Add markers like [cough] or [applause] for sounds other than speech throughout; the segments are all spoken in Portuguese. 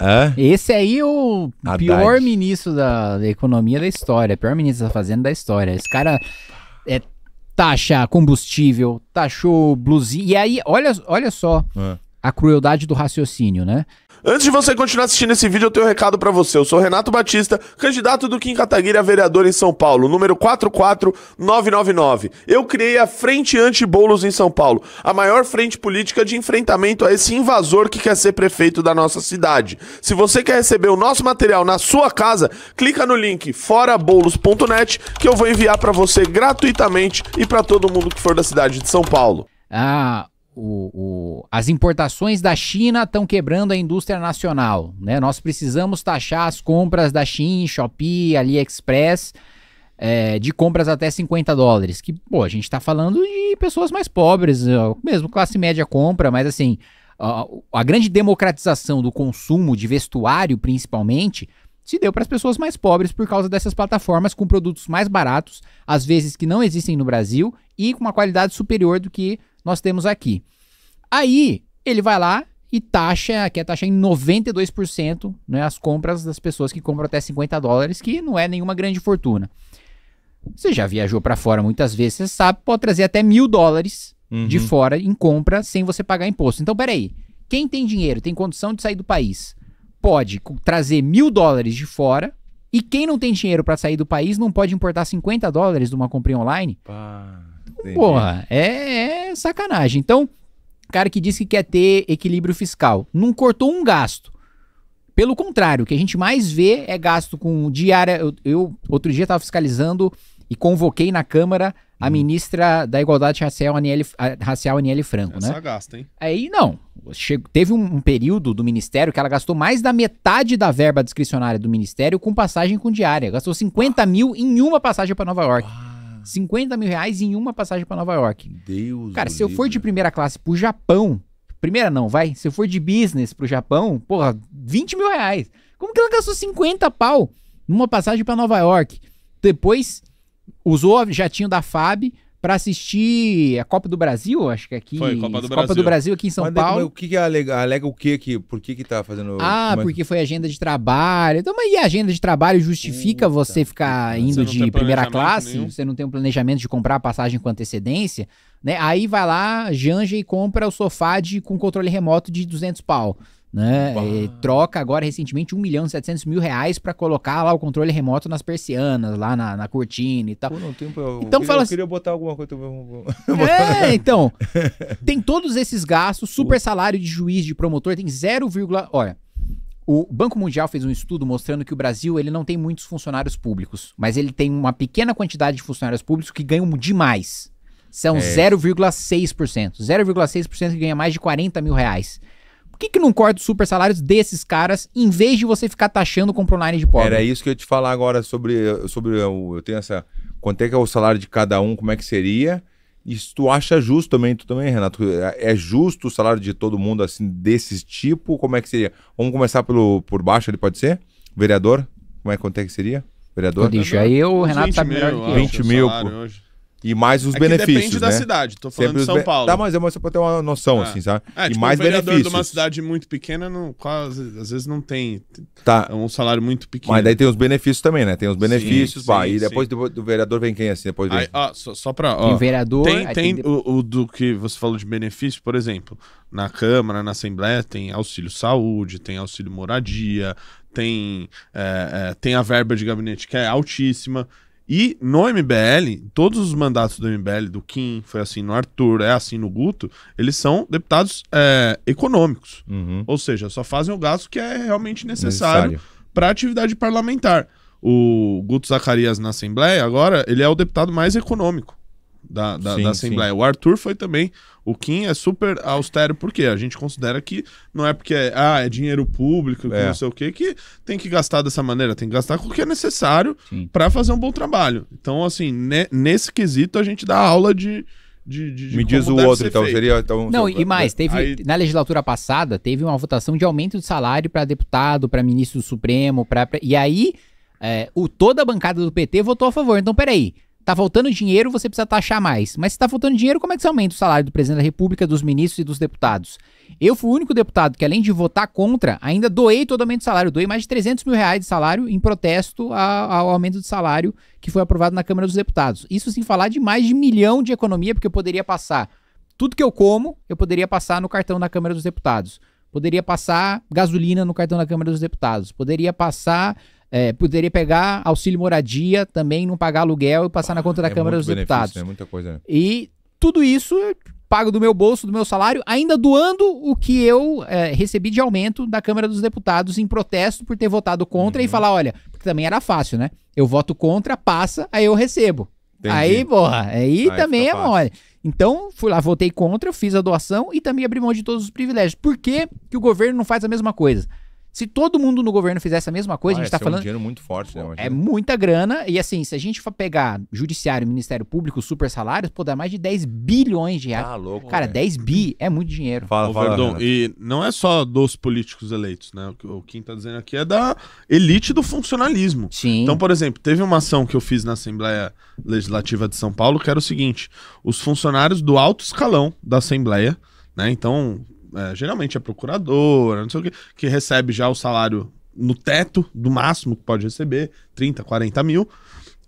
Hã? Esse aí é o Haddad. pior ministro da, da, economia da história, pior ministro da fazenda da história. Esse cara é taxa combustível, taxou blusinha. E aí, olha, olha só a crueldade do raciocínio, né? Antes de você continuar assistindo esse vídeo, eu tenho um recado para você. Eu sou Renato Batista, candidato do Kim Kataguiri a vereador em São Paulo, número 44999. Eu criei a Frente Anti-Boulos em São Paulo, a maior frente política de enfrentamento a esse invasor que quer ser prefeito da nossa cidade. Se você quer receber o nosso material na sua casa, clica no link foraboulos.net que eu vou enviar para você gratuitamente e para todo mundo que for da cidade de São Paulo. Ah, o, o, as importações da China estão quebrando a indústria nacional. Né? Nós precisamos taxar as compras da Shein, Shopee, AliExpress é, de compras até 50 dólares. Que, pô, a gente está falando de pessoas mais pobres, é, mesmo classe média compra, mas assim, a, a grande democratização do consumo de vestuário, principalmente, se deu para as pessoas mais pobres por causa dessas plataformas com produtos mais baratos, às vezes que não existem no Brasil e com uma qualidade superior do que nós temos aqui. Aí ele vai lá e taxa, aqui a taxa é em 92%, né, as compras das pessoas que compram até 50 dólares, que não é nenhuma grande fortuna. Você já viajou para fora muitas vezes, você sabe, pode trazer até mil dólares uhum. de fora em compra sem você pagar imposto. Então, peraí, quem tem dinheiro, tem condição de sair do país, pode trazer mil dólares de fora, e quem não tem dinheiro para sair do país não pode importar 50 dólares de uma compra online. Pá. Entendi. Porra, é, é sacanagem. Então, cara que diz que quer ter equilíbrio fiscal, não cortou um gasto. Pelo contrário, o que a gente mais vê é gasto com diária. Eu, eu outro dia estava fiscalizando e convoquei na Câmara a hum. ministra da Igualdade Racial, Aniele, Racial Aniele Franco, Essa né? gasta, hein? Aí, não. Chego, teve um, um, período do Ministério que ela gastou mais da metade da verba discricionária do Ministério com passagem com diária. Gastou 50 ah. mil em uma passagem para Nova York. Ah. 50 mil reais em uma passagem para Nova York. Deus. Cara, se eu for de primeira classe pro Japão, primeira não, vai. Se eu for de business pro Japão, porra, 20 mil reais. Como que ela gastou 50 pau numa passagem para Nova York? Depois usou o jatinho da FAB para assistir a é Copa do Brasil, acho que é aqui. Foi, Copa do Copa Brasil. Copa do Brasil aqui em São mas, é- Paulo. Mas, o que, que alega, alega o que aqui? Por que que tá fazendo... Ah, mas... porque foi agenda de trabalho. Então, mas e a agenda de trabalho justifica Eita, você ficar indo você de primeira classe? Nenhum. Você não tem um planejamento de comprar a passagem com antecedência? Né? Aí vai lá, janja e compra o sofá de, com controle remoto de 200 pau né? troca agora recentemente 1 milhão e 700 mil reais para colocar lá o controle remoto nas persianas, lá na, na cortina e tal. Pô, não, tempo, eu, então eu queria, assim eu queria botar alguma coisa. É, [laughs] então. [laughs] tem todos esses gastos, super salário de juiz, de promotor, tem 0, olha. O Banco Mundial fez um estudo mostrando que o Brasil ele não tem muitos funcionários públicos, mas ele tem uma pequena quantidade de funcionários públicos que ganham demais. São é. 0,6%. 0,6% que ganha mais de 40 mil reais. Por que, que não corta os super salários desses caras em vez de você ficar taxando com line de pobre? Era isso que eu ia te falar agora sobre. sobre eu tenho essa. Quanto é que é o salário de cada um, como é que seria? E se tu acha justo também, tu também, Renato, é, é justo o salário de todo mundo assim desse tipo? Como é que seria? Vamos começar pelo por baixo, ele pode ser? Vereador? Como é quanto é que seria? Vereador? Deixa aí, o Renato tá melhor mil, do que eu. 20 mil. Por... Hoje. E mais os é benefícios. Depende né? da cidade, tô falando Sempre de São Paulo. Tá, mas é mais pra ter uma noção, é. assim, sabe? É, e tipo, mais um benefícios. de uma cidade muito pequena, não, quase, às vezes não tem. Tá. É um salário muito pequeno. Mas daí tem os benefícios também, né? Tem os benefícios, sim, pá. Sim, e depois do, do, vereador vem quem, assim? Depois vem. Aí, ó, só, só pra. Ó, tem vereador. Tem, tem, tem... O, o, do que você falou de benefício, por exemplo, na Câmara, na Assembleia, tem auxílio saúde, tem auxílio moradia, tem, é, é, tem a verba de gabinete que é altíssima. E no MBL, todos os mandatos do MBL, do Kim, foi assim no Arthur, é assim no Guto, eles são deputados é, econômicos. Uhum. Ou seja, só fazem o gasto que é realmente necessário, necessário. para a atividade parlamentar. O Guto Zacarias na Assembleia, agora, ele é o deputado mais econômico da, da, sim, da Assembleia. Sim. O Arthur foi também. O Kim é super austero, porque a gente considera que não é porque é, ah, é dinheiro público, é. não sei o que que tem que gastar dessa maneira, tem que gastar com o que é necessário para fazer um bom trabalho. Então, assim, ne, nesse quesito a gente dá aula de, de, de, de Me diz o outro, então, feito. seria. Então, não, e mais, teve. Aí... Na legislatura passada, teve uma votação de aumento de salário para deputado, para ministro do Supremo, para. E aí, é, o, toda a bancada do PT votou a favor. Então, peraí. Tá faltando dinheiro, você precisa taxar mais. Mas se tá faltando dinheiro, como é que você aumenta o salário do presidente da República, dos ministros e dos deputados? Eu fui o único deputado que, além de votar contra, ainda doei todo o aumento de salário. Doei mais de 300 mil reais de salário em protesto ao aumento de salário que foi aprovado na Câmara dos Deputados. Isso sem falar de mais de milhão de economia, porque eu poderia passar tudo que eu como, eu poderia passar no cartão da Câmara dos Deputados. Poderia passar gasolina no cartão da Câmara dos Deputados. Poderia passar é, poderia pegar auxílio moradia também, não pagar aluguel e passar ah, na conta da é Câmara dos Deputados. É muita coisa. Né? E tudo isso eu pago do meu bolso, do meu salário, ainda doando o que eu é, recebi de aumento da Câmara dos Deputados em protesto por ter votado contra uhum. e falar, olha, porque também era fácil, né? Eu voto contra, passa, aí eu recebo. Entendi. Aí, porra, aí, aí também é mole. Então, fui lá, votei contra, fiz a doação e também abri mão de todos os privilégios. Por que, que o governo não faz a mesma coisa? Se todo mundo no governo fizesse a mesma coisa, ah, a gente tá falando. É um dinheiro muito forte, né? É muita grana. E assim, se a gente for pegar judiciário, Ministério Público, super salários, pô, dá mais de 10 bilhões de reais. Ah, louco. Cara, velho. 10 bi é muito dinheiro. Fala, fala. Verdão, e não é só dos políticos eleitos, né? O que tá dizendo aqui é da elite do funcionalismo. Sim. Então, por exemplo, teve uma ação que eu fiz na Assembleia Legislativa de São Paulo que era o seguinte: os funcionários do alto escalão da Assembleia. Né? Então, é, geralmente é procuradora, não sei o quê, que recebe já o salário no teto do máximo que pode receber, 30, 40 mil.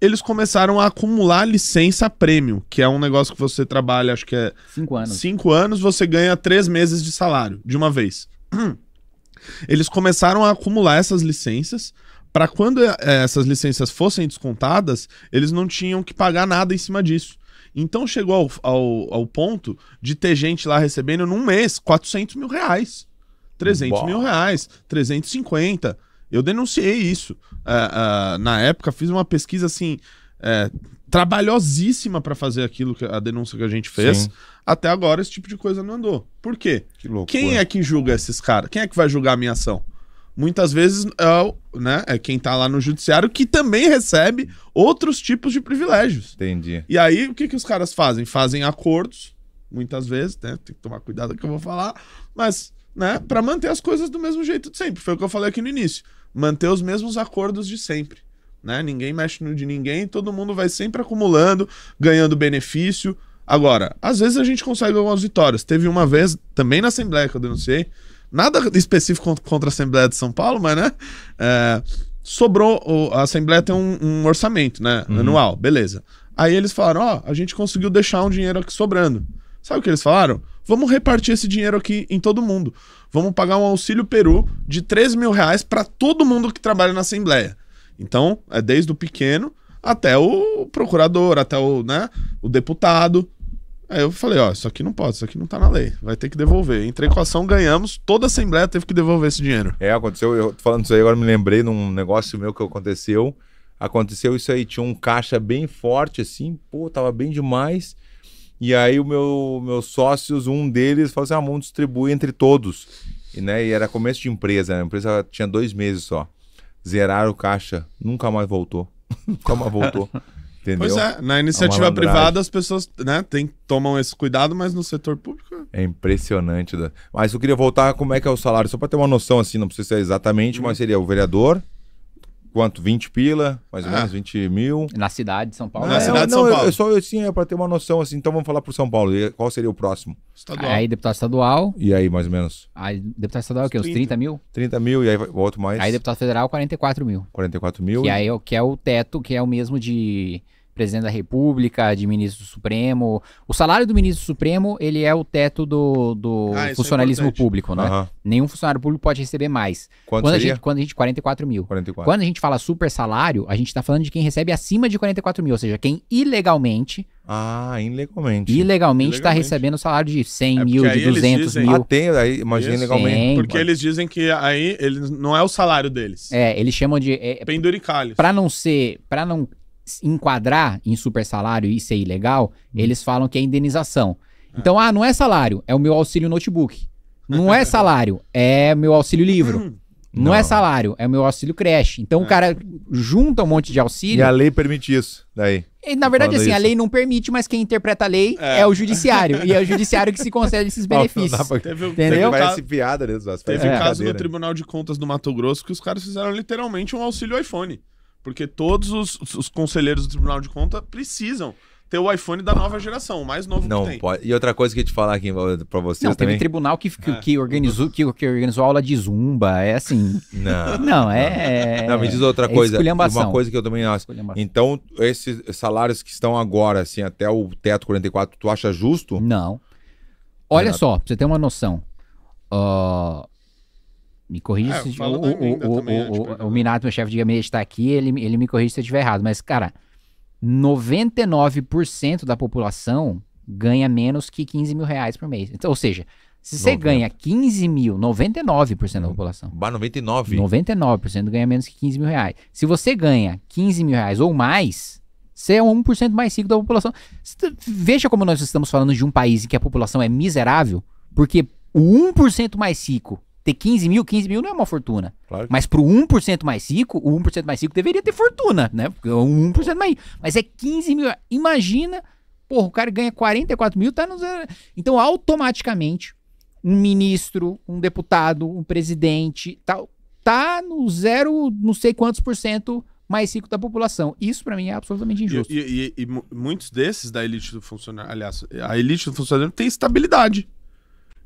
Eles começaram a acumular licença prêmio, que é um negócio que você trabalha, acho que é. Cinco anos. Cinco anos, você ganha três meses de salário de uma vez. [clears throat] Eles começaram a acumular essas licenças para quando é, essas licenças fossem descontadas, eles não tinham que pagar nada em cima disso. Então chegou ao, ao, ao ponto de ter gente lá recebendo num mês 400 mil reais, 300 Boa. mil reais, 350. Eu denunciei isso. Uh, uh, na época, fiz uma pesquisa assim. É, trabalhosíssima para fazer aquilo que a denúncia que a gente fez. Sim. Até agora esse tipo de coisa não andou. Por quê? Que Quem é que julga esses caras? Quem é que vai julgar a minha ação? muitas vezes é, né, é quem está lá no judiciário que também recebe outros tipos de privilégios. Entendi. E aí, o que, que os caras fazem? Fazem acordos, muitas vezes, né? Tem que tomar cuidado que eu vou falar, mas, né, para manter as coisas do mesmo jeito de sempre. Foi o que eu falei aqui no início. Manter os mesmos acordos de sempre. Né? Ninguém mexe no de ninguém, todo mundo vai sempre acumulando, ganhando benefício. Agora, às vezes a gente consegue algumas vitórias. Teve uma vez, também na Assembleia que eu denunciei, Nada específico contra a Assembleia de São Paulo, mas, né? É, sobrou. A Assembleia tem um, um orçamento, né? Uhum. Anual, beleza. Aí eles falaram: ó, oh, a gente conseguiu deixar um dinheiro aqui sobrando. Sabe o que eles falaram? Vamos repartir esse dinheiro aqui em todo mundo. Vamos pagar um auxílio Peru de 3 mil reais para todo mundo que trabalha na Assembleia. Então, é desde o pequeno até o procurador, até o, né, o deputado. Aí eu falei, ó, isso aqui não pode, isso aqui não tá na lei. Vai ter que devolver. Entrei com a ação, ganhamos, toda a Assembleia teve que devolver esse dinheiro. É, aconteceu, eu tô falando isso aí, agora me lembrei num negócio meu que aconteceu. Aconteceu isso aí, tinha um caixa bem forte, assim, pô, tava bem demais. E aí o meu, meus sócios, um deles, falou assim: ah, vamos distribuir entre todos. E, né, e era começo de empresa, né? A empresa tinha dois meses só. Zeraram o caixa, nunca mais voltou. [laughs] nunca mais voltou. Entendeu? Pois é, na é iniciativa privada as pessoas né, tem, tomam esse cuidado, mas no setor público. É, é impressionante. Da... Mas eu queria voltar como é que é o salário, só para ter uma noção, assim, não precisa ser exatamente, hum. mas seria o vereador, quanto? 20 pila, mais ou é. menos, 20 mil. Na cidade de São Paulo. Na é, cidade de São Paulo. Eu, eu só assim, é para ter uma noção, assim, então vamos falar para São Paulo. Qual seria o próximo? Estadual. Aí, deputado estadual. E aí, mais ou menos? Aí, deputado estadual é o quê? Uns 30. mil? 30 mil, e aí volto mais. Aí, deputado federal, 44 mil. 44 mil. e aí, que é o teto, que é o mesmo de presidente da República, de ministro Supremo. O salário do ministro Supremo, ele é o teto do, do ah, é funcionalismo é público, né? Uhum. Nenhum funcionário público pode receber mais. Quanto quando, seria? A gente, quando a gente. 44 mil. 44. Quando a gente fala super salário, a gente tá falando de quem recebe acima de 44 mil, ou seja, quem ilegalmente. Ah, ilegalmente. Ilegalmente está recebendo salário de 100 é mil, de 200 dizem, mil. Ah, tem, aí, imagina ilegalmente. porque mano. eles dizem que aí ele não é o salário deles. É, eles chamam de. É, Penduricalhos. Para não ser. para não enquadrar em super salário e ser ilegal, uhum. eles falam que é indenização. É. Então, ah, não é salário, é o meu auxílio notebook. Não é salário, é meu auxílio livro. Não, não, é salário, é meu auxílio creche. Então é. o cara junta um monte de auxílio. E a lei permite isso, daí. E, na verdade, assim, isso. a lei não permite, mas quem interpreta a lei é, é o judiciário. e é o judiciário que se concede esses [laughs] benefícios. Não, pra... Teve um, entendeu? Parece piada, né? Teve é. um caso no Tribunal de Contas do Mato Grosso que os caras fizeram literalmente um auxílio iPhone. Porque todos os, os conselheiros do Tribunal de Conta precisam ter o iPhone da nova geração, o mais novo não que tem. Pode. E outra coisa que eu te falar aqui para vocês não, também. Teve tribunal que, que, é. que organizou, que, que, organizou aula de zumba, é assim. Não. Não, é. Não, é me diz outra é coisa. Uma coisa que eu também acho. Então, esses salários que estão agora, assim, até o teto 44, tu acha justo? Não. Olha Renato. só, pra você ter uma noção. Uh, me corrija é, se eu o, o, o, também, o, o, Minato, meu chefe de gabinete, está aqui, ele, ele me corrige se eu estiver errado. Mas, cara, 99% da população ganha menos que 15 mil reais por mês. Então, ou seja, se você 90. ganha 15 mil, 99% da uhum. população. Bah, 99%? 99% ganha menos que 15 mil reais. Se você ganha 15 mil reais ou mais, você é 1% mais rico da população. Veja como nós estamos falando de um país em que a população é miserável, porque o 1% mais rico ter 15 mil, 15 mil não é uma fortuna. Claro. Mas pro 1% mais rico, o 1% mais rico deveria ter fortuna, né? Porque é um 1% mais rico. Mas é 15 mil. Imagina, porra, o cara ganha 44 mil, tá no zero. Então, automaticamente, um ministro, um deputado, um presidente, tal, tá no zero, não sei quantos por cento mais rico da população. Isso para mim é absolutamente injusto. E, e, e, e, muitos desses da elite do funcionário, aliás, a elite do funcionário tem estabilidade.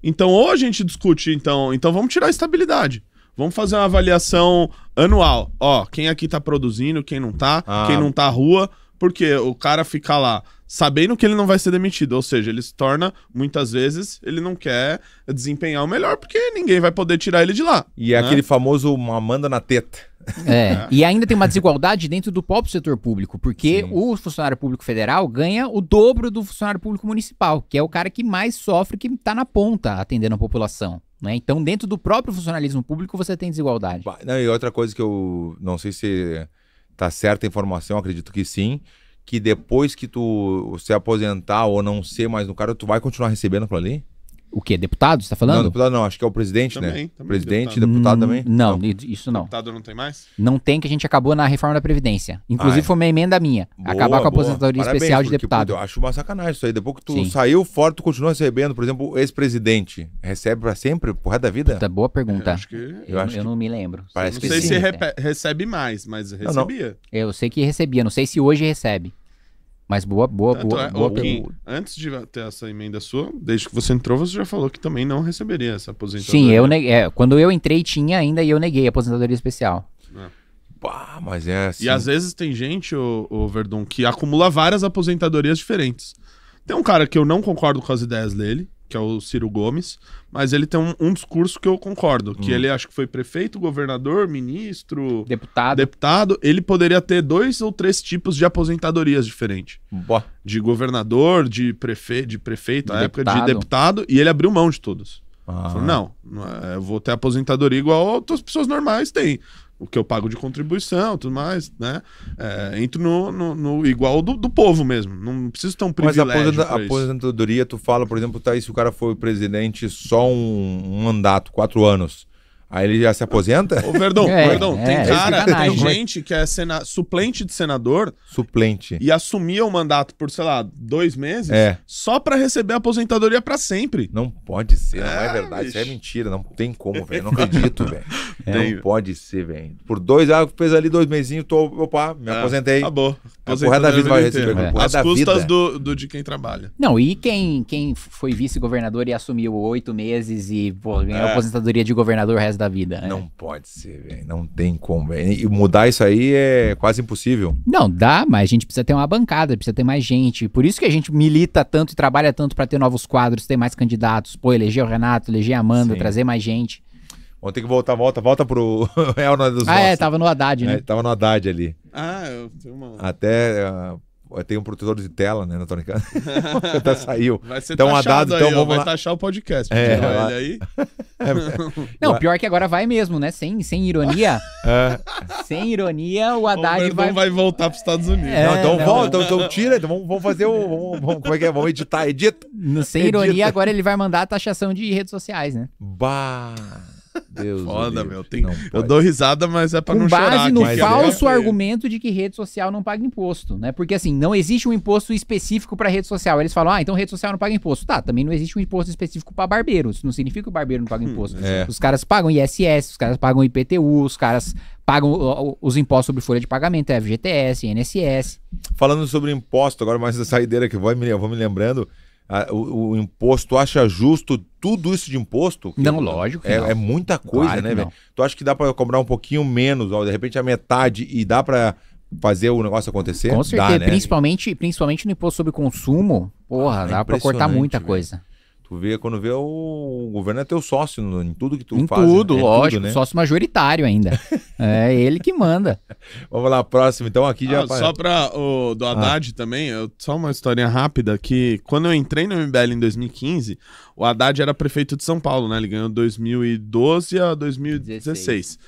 Então, ou a gente discute, então, então vamos tirar a estabilidade. Vamos fazer uma avaliação anual. Ó, quem aqui tá produzindo, quem não tá, ah. quem não tá rua, porque o cara fica lá sabendo que ele não vai ser demitido. Ou seja, ele se torna, muitas vezes, ele não quer desempenhar o melhor, porque ninguém vai poder tirar ele de lá. E é né? aquele famoso mamanda na teta. É. é. e ainda tem uma desigualdade dentro do próprio setor público, porque Sim. o funcionário público federal ganha o dobro do funcionário público municipal, que é o cara que mais sofre, que está na ponta atendendo a população. Né? Então, dentro do próprio funcionalismo público, você tem desigualdade. Não, e outra coisa que eu não sei se tá certa a informação, acredito que sim, que depois que tu se aposentar ou não ser mais no cara, tu vai continuar recebendo aquilo ali? O que Deputado, você está falando? Não, deputado não, acho que é o presidente, né? também, né? Também, presidente, deputado, deputado hum, também? Não, não, isso não. Deputado não tem mais? Não tem, que a gente acabou na reforma da Previdência. Inclusive ah, é. foi uma emenda minha, boa, acabar com a aposentadoria Parabéns, especial de deputado. Porque, eu acho uma sacanagem isso aí. Depois que tu Sim. saiu fora, tu continua recebendo, por exemplo, ex-presidente. Recebe para sempre, porra resto da vida? Puta, boa pergunta. Eu acho que... Eu, eu, acho eu não me lembro. Parece não sei que se recebe mais, mas recebia. Não, não. Eu sei que recebia, não sei se hoje recebe. Mas boa, boa, boa, é, boa okay. Antes de ter essa emenda sua, desde que você entrou, você já falou que também não receberia essa aposentadoria. Sim, eu neguei, é, quando eu entrei tinha ainda e eu neguei a aposentadoria especial. É. Bah, mas é assim. E às vezes tem gente, o, o Verdun, que acumula várias aposentadorias diferentes. Tem um cara que eu não concordo com as ideias dele, que é o Ciro Gomes, mas ele tem um, um discurso que eu concordo, que hum. ele acho que foi prefeito, governador, ministro, deputado. Deputado, ele poderia ter dois ou três tipos de aposentadorias diferentes. Boa. De governador, de prefeito, de prefeito, de deputado. época de deputado, e ele abriu mão de todos. Ah. Falou, não, é, eu vou ter aposentadoria igual outras pessoas normais têm o que eu pago de contribuição, tudo mais, né? É, entro no, no, no igual do, do, povo mesmo. Não preciso estar um privilégio. Mas a aposentadoria, tu fala, por exemplo, tá aí, se o cara foi presidente só um, um mandato, quatro anos, Aí ele já se aposenta? Ô, Verdão, é, Verdão, é, tem é, cara, tem gente que é sena, suplente de senador. Suplente. E assumia o mandato por, sei lá, dois meses. É. Só para receber a aposentadoria para sempre. Não pode ser, não é, é verdade. Bicho. Isso é mentira. Não tem como, velho. Não [laughs] acredito, velho. Não pode ser, velho. Por dois, ah, fez ali dois mesinhos, tô, opa, me é, aposentei. Acabou o A da vida vai receber. É. As custas do, do, de quem trabalha. Não, e quem, quem foi vice-governador e assumiu oito meses e pô, ganhou é. aposentadoria de governador o resto da vida. Né? Não pode ser, velho. Não tem como. E mudar isso aí é quase impossível. Não, dá, mas a gente precisa ter uma bancada, precisa ter mais gente. Por isso que a gente milita tanto e trabalha tanto para ter novos quadros, ter mais candidatos. Pô, eleger o Renato, eleger a Amanda, Sim. trazer mais gente. Vamos ter que voltar, volta, volta pro [laughs] Real dos Ah, é, tava no Haddad, né? É, tava no Haddad ali. Ah, eu tenho uma. Até. Uh, tem um protetor de tela, né? Não tô brincando. tá, saiu. Vai ser então, taxado Haddad, então, aí, então, vamos achar vai taxar o podcast. É, lá... aí. [laughs] É, não, pior que agora vai mesmo, né? Sem, sem ironia. é. Sem ironia, o Haddad o vai... vai voltar pros Estados Unidos. É, não, então não, volta, então, então tira, então vamos, vamos fazer o... Vamos, como é que é? Vamos editar, edita. Sem edita. ironia, agora ele vai mandar a taxação de redes sociais, né? Bah... Deus. Foda, meu. Tem... Eu dou risada, mas é pra Com não base no é falso é... argumento de que rede social não paga imposto, né? Porque assim, não existe um imposto específico pra rede social. Eles falam, ah, então rede social não paga imposto. Tá, também não existe um imposto específico pra barbeiro. Isso não significa que o barbeiro não paga hum, imposto. Hum, é. Os caras pagam ISS, os caras pagam IPTU, os caras pagam os impostos sobre folha de pagamento, FGTS, INSS. Falando sobre imposto, agora mais essa saideira que eu vou me lembrando a, o, o, imposto, acha justo tudo isso de imposto? Não, lógico. É, não. é, muita coisa, claro né, velho? Tu acha que dá para cobrar um pouquinho menos, ó, de repente a metade e dá para fazer o negócio acontecer? Com certeza, dá, né? principalmente, principalmente no imposto sobre consumo, porra, ah, dá para cortar muita véio. coisa. Tu vê, quando vê, o governo é teu sócio em tudo que tu em faz. tudo, né? lógico. É tudo, né? Sócio majoritário ainda. [laughs] é ele que manda. Vamos lá, próximo. Então, aqui ah, só para o do ah. Haddad ah. também, eu, só uma historinha rápida, que quando eu entrei no MBL em 2015, o Haddad era prefeito de São Paulo, né? Ele ganhou 2012 a 2016. 16.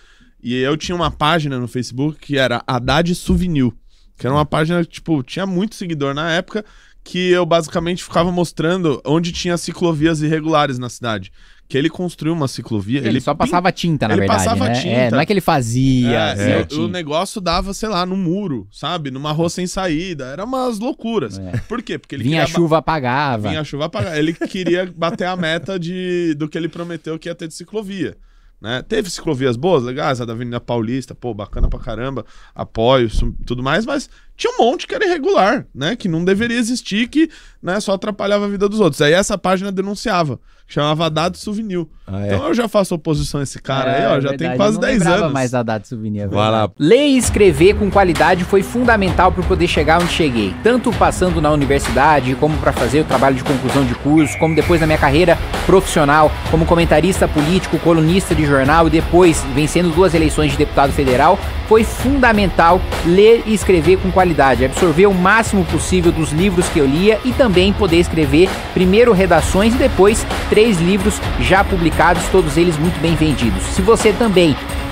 E eu tinha uma página no Facebook que era Haddad Souvenir, que era uma página, tipo, tinha muito seguidor na época que eu basicamente ficava mostrando onde tinha ciclovias irregulares na cidade. Que ele construiu uma ciclovia. Ele, ele só passava tinta, na ele verdade. Passava né? É, tinta. É, não é que ele fazia. É, assim, é, é, o negócio dava, sei lá, no muro, sabe? Numa rua sem saída. Era umas loucuras. É. Por quê? Porque ele Vinha a chuva, apagava. Vinha a chuva, apagava. Ele queria bater a meta de, do que ele prometeu que ia ter de ciclovia. Né? Teve ciclovias boas, legais, a da Avenida Paulista, pô, bacana pra caramba, apoio, tudo mais, mas tinha um monte que era irregular, né? Que não deveria existir, que né, só atrapalhava a vida dos outros. Aí essa página denunciava, chamava Dado Souvenir. Ah, é. Então eu já faço oposição a esse cara é, aí, ó, já verdade, tem quase 10 anos. mais a Dado Souvenir, é Vai lá. Ler e escrever com qualidade foi fundamental para poder chegar onde cheguei, tanto passando na universidade, como para fazer o trabalho de conclusão de curso, como depois na minha carreira profissional, como comentarista político, colunista de jornal e depois vencendo duas eleições de deputado federal, foi fundamental ler e escrever com qualidade, absorver o máximo possível dos livros que eu lia e também poder escrever primeiro redações e depois três livros já publicados, todos eles muito bem vendidos. Se você também